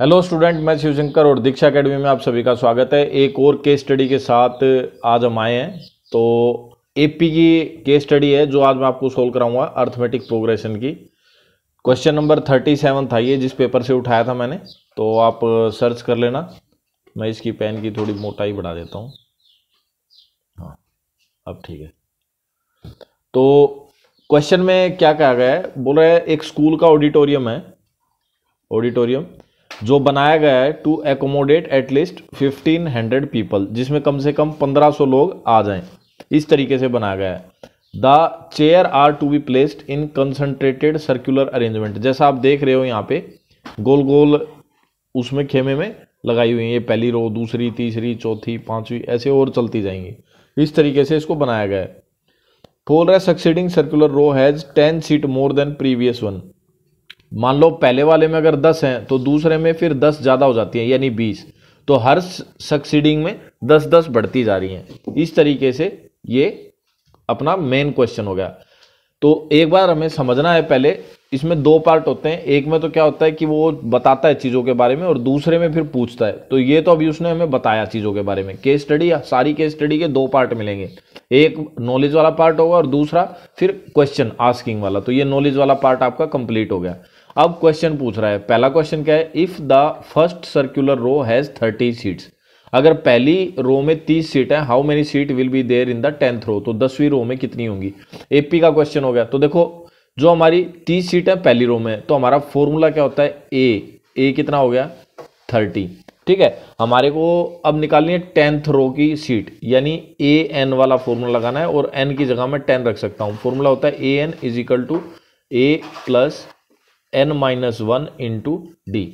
hello student मैं शिवशंकर और दीक्षा academy में आप सभी का स्वागत है एक और केस स्टडी के साथ आज हम आए हैं तो एपी की केस स्टडी है जो आज मैं आपको सोल्व कराऊंगा अर्थमेटिक प्रोग्रेशन की क्वेश्चन नंबर थर्टी सेवन था ये जिस पेपर से उठाया था मैंने तो आप सर्च कर लेना मैं इसकी पेन की थोड़ी मोटाई बढ़ा देता हूँ हाँ अब ठीक है तो क्वेश्चन में क्या कहा गया है बोल रहे एक स्कूल का ऑडिटोरियम है ऑडिटोरियम जो बनाया गया है टू एकोमोडेट एटलीस्ट 1500 पीपल जिसमें कम से कम 1500 लोग आ जाएं इस तरीके से बनाया गया है the chair are to be placed in concentrated circular arrangement जैसा आप देख रहे हो यहाँ पे गोल गोल उसमें खेमे में लगाई हुई है ये पहली रो दूसरी तीसरी चौथी पांचवी ऐसे और चलती जाएंगी इस तरीके से इसको बनाया गया है रहा है succeeding circular row has ten seat more than previous one मान लो पहले वाले में अगर दस हैं तो दूसरे में फिर दस ज़्यादा हो जाती है यानी बीस तो हर सक्सीडिंग में दस दस बढ़ती जा रही हैं इस तरीके से ये अपना मेन क्वेश्चन हो गया तो एक बार हमें समझना है पहले इसमें दो पार्ट होते हैं एक में तो क्या होता है कि वो बताता है चीज़ों के बारे में और दूसरे में फिर पूछता है तो ये तो अभी उसने हमें बताया चीज़ों के बारे में केस स्टडी सारी केस स्टडी के दो पार्ट मिलेंगे एक नॉलेज वाला पार्ट होगा और दूसरा फिर क्वेश्चन आस्किंग वाला तो ये नॉलेज वाला पार्ट आपका कंप्लीट हो गया अब क्वेश्चन पूछ रहा है पहला क्वेश्चन क्या है if the first circular row has thirty seats अगर पहली रो में तीस सीट है how many seat will be there in the tenth row तो दसवीं रो में कितनी होंगी एपी का क्वेश्चन हो गया तो देखो जो हमारी तीस सीट है पहली रो में तो हमारा फॉर्मूला क्या होता है ए ए कितना हो गया थर्टी ठीक है हमारे को अब निकालनी है टेंथ रो की सीट यानी ए एन वाला फॉर्मूला लगाना है और एन की जगह मैं टेन रख सकता हूँ फॉर्मूला होता है A N is equal to A plus N minus one into D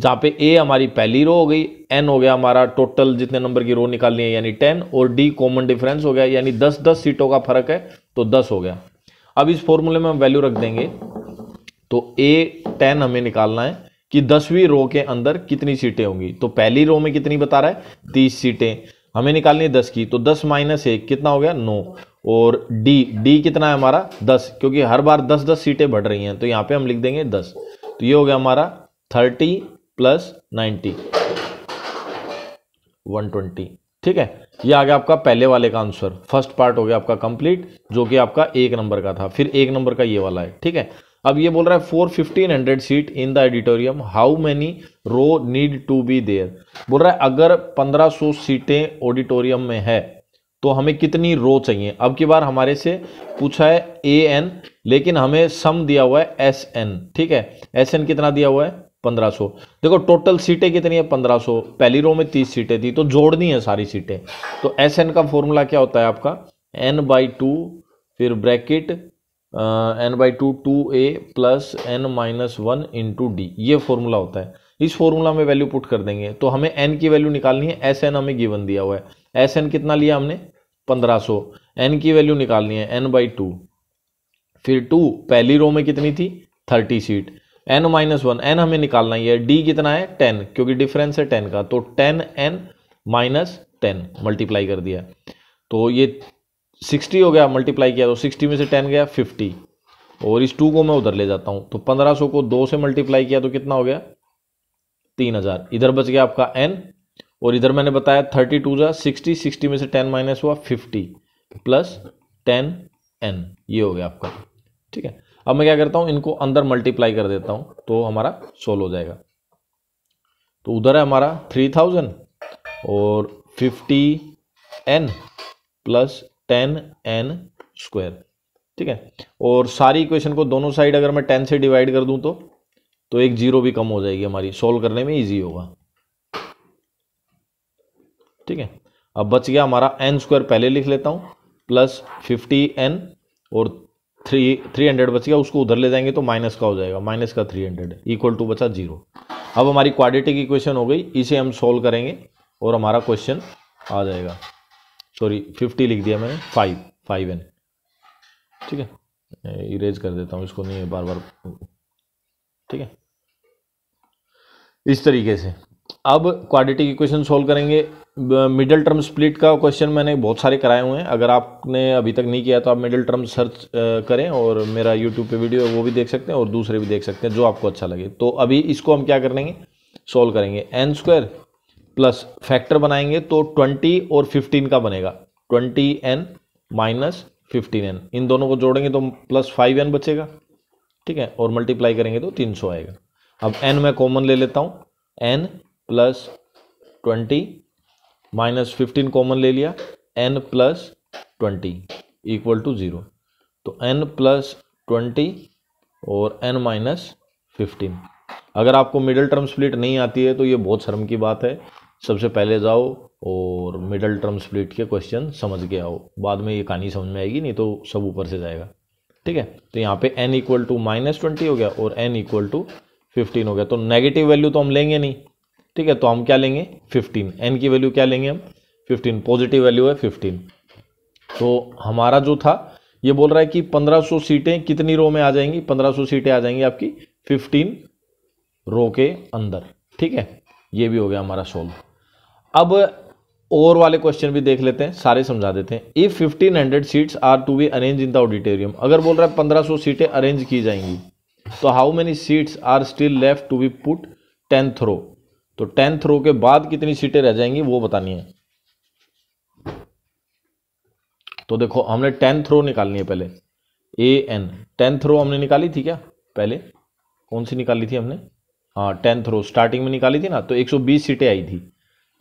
जहाँ पे ए हमारी पहली रो हो गई एन हो गया हमारा टोटल जितने नंबर की रो निकालनी है यानी टेन और डी कॉमन डिफरेंस हो गया यानी दस दस सीटों का फर्क है तो दस हो गया अब इस फॉर्मूले में हम वैल्यू रख देंगे तो ए टेन हमें निकालना है कि दसवीं रो के अंदर कितनी सीटें होंगी तो पहली रो में कितनी बता रहा है तीस सीटें हमें निकालनी है दस की तो दस माइनस एक कितना हो गया नौ और डी डी कितना है हमारा दस क्योंकि हर बार दस दस सीटें बढ़ रही हैं तो यहाँ पे हम लिख देंगे दस तो ये हो गया हमारा thirty plus ninety one twenty ठीक है ये आ गया आपका पहले वाले का आंसर फर्स्ट पार्ट हो गया आपका कंप्लीट जो कि आपका एक नंबर का था फिर एक नंबर का ये वाला है ठीक है अब ये बोल रहा है four fifteen hundred seat in the auditorium how many row need to be there बोल रहा है अगर पंद्रह सौ सीटें ऑडिटोरियम में है तो हमें कितनी रो चाहिए अब की बार हमारे से पूछा है ए एन लेकिन हमें सम दिया हुआ है एस एन ठीक है एस एन कितना दिया हुआ है पंद्रह देखो टोटल सीटें कितनी है पंद्रह पहली रो में तीस सीटें थी तो जोड़नी है सारी सीटें तो एस एन का फॉर्मूला क्या होता है आपका एन बाई टू फिर bracket N by two two A plus N minus one into D ये फॉर्मूला होता है इस फॉर्मूला में वैल्यू पुट कर देंगे तो हमें एन की वैल्यू निकालनी है एस एन हमें गिवन दिया हुआ है एस एन कितना लिया हमने पंद्रह 1500 एन की वैल्यू निकालनी है एन बाई टू फिर टू पहली रो में कितनी थी thirty seat N minus one N हमें निकालना ही है डी कितना है टेन क्योंकि डिफरेंस है टेन का तो ten N minus ten multiply कर दिया तो ये सिक्सटी हो गया मल्टीप्लाई किया तो सिक्सटी में से टेन गया फिफ्टी और इस टू को मैं उधर ले जाता हूँ तो पंद्रह सौ को दो से मल्टीप्लाई किया तो कितना हो गया तीन हज़ार इधर बच गया आपका एन और इधर मैंने बताया थर्टी टू जा सिक्सटी सिक्सटी में से टेन माइनस हुआ फिफ्टी प्लस टेन एन ये हो गया आपका ठीक है अब मैं क्या करता हूँ इनको अंदर मल्टीप्लाई कर देता हूँ तो हमारा सोल्व हो जाएगा तो उधर है हमारा थ्री थाउजेंड और fifty N plus ten N square ठीक है और सारी इक्वेशन को दोनों साइड अगर मैं टेन से डिवाइड कर दूं तो तो एक जीरो भी कम हो जाएगी हमारी सोल्व करने में इजी होगा ठीक है अब बच गया हमारा एन स्क्वायर पहले लिख लेता हूँ प्लस फिफ्टी एन और थ्री थ्री हंड्रेड बच गया उसको उधर ले जाएंगे तो माइनस का हो जाएगा माइनस का थ्री हंड्रेड इक्वल टू बचा जीरो अब हमारी क्वाड्रेटिक इक्वेशन हो गई इसे हम सोल्व करेंगे और हमारा क्वेश्चन आ जाएगा सॉरी फिफ्टी लिख दिया मैंने फाइव फाइव एन ठीक है इरेज कर देता हूँ इसको नहीं बार बार ठीक है इस तरीके से अब क्वाड्रेटिक इक्वेशन सोल्व करेंगे मिडिल टर्म स्प्लिट का क्वेश्चन मैंने बहुत सारे कराए हुए हैं अगर आपने अभी तक नहीं किया तो आप मिडिल टर्म सर्च करें और मेरा यूट्यूब पे वीडियो है वो भी देख सकते हैं और दूसरे भी देख सकते हैं जो आपको अच्छा लगे तो अभी इसको हम क्या करेंगे सॉल्व करेंगे एन स्क्वायर प्लस फैक्टर बनाएंगे तो ट्वेंटी और फिफ्टीन का बनेगा twenty N minus fifteen N इन दोनों को जोड़ेंगे तो प्लस फाइव एन बचेगा ठीक है और मल्टीप्लाई करेंगे तो तीन सौ आएगा अब एन मैं कॉमन ले लेता हूँ N plus twenty minus fifteen common ले लिया N plus twenty equal to zero तो एन प्लस ट्वेंटी और एन माइनस फिफ्टीन अगर आपको मिडल टर्म स्प्लिट नहीं आती है तो ये बहुत शर्म की बात है सबसे पहले जाओ और मिडल टर्म स्प्लिट के क्वेश्चन समझ के आओ बाद में ये कहानी समझ में आएगी नहीं तो सब ऊपर से जाएगा ठीक है तो यहाँ पे n equal to minus twenty हो गया और n इक्वल टू फिफ्टीन हो गया तो नेगेटिव वैल्यू तो हम लेंगे नहीं ठीक है तो हम क्या लेंगे 15 एन की वैल्यू क्या लेंगे हम 15 पॉजिटिव वैल्यू है 15 तो हमारा जो था ये बोल रहा है कि 1500 सीटें कितनी रो में आ जाएंगी 1500 सीटें आ जाएंगी आपकी 15 रो के अंदर ठीक है ये भी हो गया हमारा सोल्व अब और वाले क्वेश्चन भी देख लेते हैं सारे समझा देते हैं if fifteen hundred seats are to be arrange in the auditorium अगर बोल रहा है 1500 सीटें अरेंज की जाएंगी तो how many seats are still left to be put tenth row तो टेंथ रो के बाद कितनी सीटें रह जाएंगी वो बतानी है तो देखो हमने टेंथ रो निकालनी है पहले ए एन टेंथ रो हमने निकाली थी क्या पहले कौन सी निकाली थी हमने हाँ टेंथ रो स्टार्टिंग में निकाली थी ना तो 120 सीटें आई थी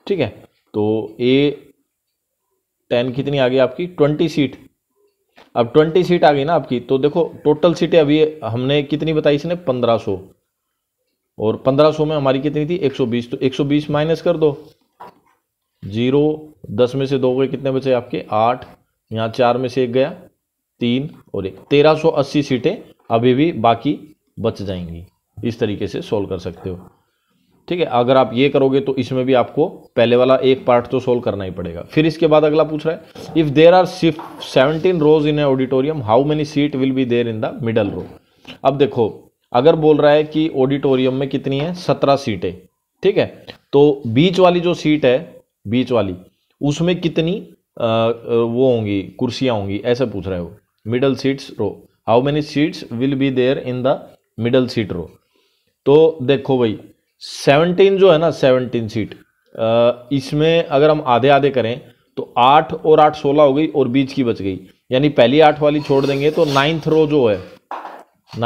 ठीक है तो ए टेन कितनी आ गई आपकी ट्वेंटी सीट अब ट्वेंटी सीट आ गई ना आपकी तो देखो टोटल सीटें अभी हमने कितनी बताई इसने पंद्रह सौ और 1500 में हमारी कितनी थी 120 तो 120 माइनस कर दो जीरो दस में से दो गए कितने बचे आपके आठ यहाँ चार में से एक गया तीन और एक तेरह सौ अस्सी सीटें अभी भी बाकी बच जाएंगी इस तरीके से सोल्व कर सकते हो ठीक है अगर आप ये करोगे तो इसमें भी आपको पहले वाला एक पार्ट तो सोल्व करना ही पड़ेगा फिर इसके बाद अगला पूछ रहा है इफ़ देर आर सिर्फ seventeen rows in a auditorium how many seat will be there in the middle row अब देखो अगर बोल रहा है कि ऑडिटोरियम में कितनी है सत्रह सीटें ठीक है तो बीच वाली जो सीट है बीच वाली उसमें कितनी आ, वो होंगी कुर्सियाँ होंगी ऐसा पूछ रहे हो middle seats row how many seats will be there in the middle seat row तो देखो भाई सेवनटीन जो है ना सेवनटीन सीट इसमें अगर हम आधे आधे करें तो आठ और आठ सोलह हो गई और बीच की बच गई यानी पहली आठ वाली छोड़ देंगे तो नाइन्थ रो जो है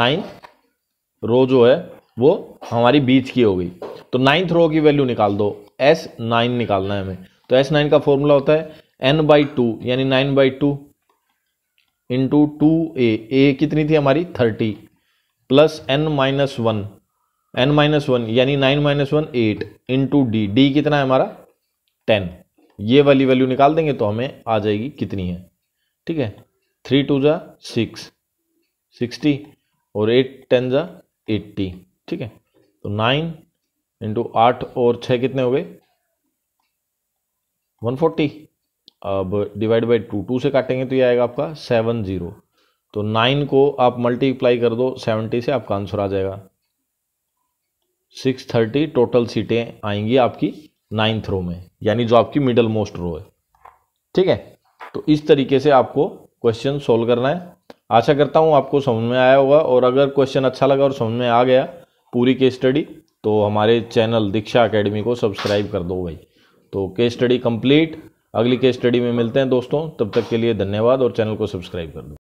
नाइन्थ रो जो है वो हमारी बीच की हो गई तो नाइन्थ रो की वैल्यू निकाल दो एस नाइन निकालना है हमें तो एस नाइन का फॉर्मूला होता है एन बाई टू यानी nine by two into two A A कितनी थी हमारी thirty plus N minus one N minus one यानी nine minus one eight into D D कितना है हमारा टेन ये वाली वैल्यू निकाल देंगे तो हमें आ जाएगी कितनी है ठीक है थ्री टू जा सिक्स सिक्सटी और एट टेन जा एट्टी ठीक है तो नाइन इंटू आठ और छः कितने हो गए वन फोर्टी अब डिवाइड बाई टू टू से काटेंगे तो ये आएगा आपका सेवन ज़ीरो तो नाइन को आप मल्टीप्लाई कर दो सेवेंटी से आपका आंसर आ जाएगा सिक्स थर्टी टोटल सीटें आएंगी आपकी नाइन्थ रो में यानी जो आपकी मिडल मोस्ट रो है ठीक है तो इस तरीके से आपको क्वेश्चन सोल्व करना है आशा करता हूँ आपको समझ में आया होगा और अगर क्वेश्चन अच्छा लगा और समझ में आ गया पूरी केस स्टडी तो हमारे चैनल दीक्षा अकेडमी को सब्सक्राइब कर दो भाई तो केस स्टडी कंप्लीट अगली केस स्टडी में मिलते हैं दोस्तों तब तक के लिए धन्यवाद और चैनल को सब्सक्राइब कर दो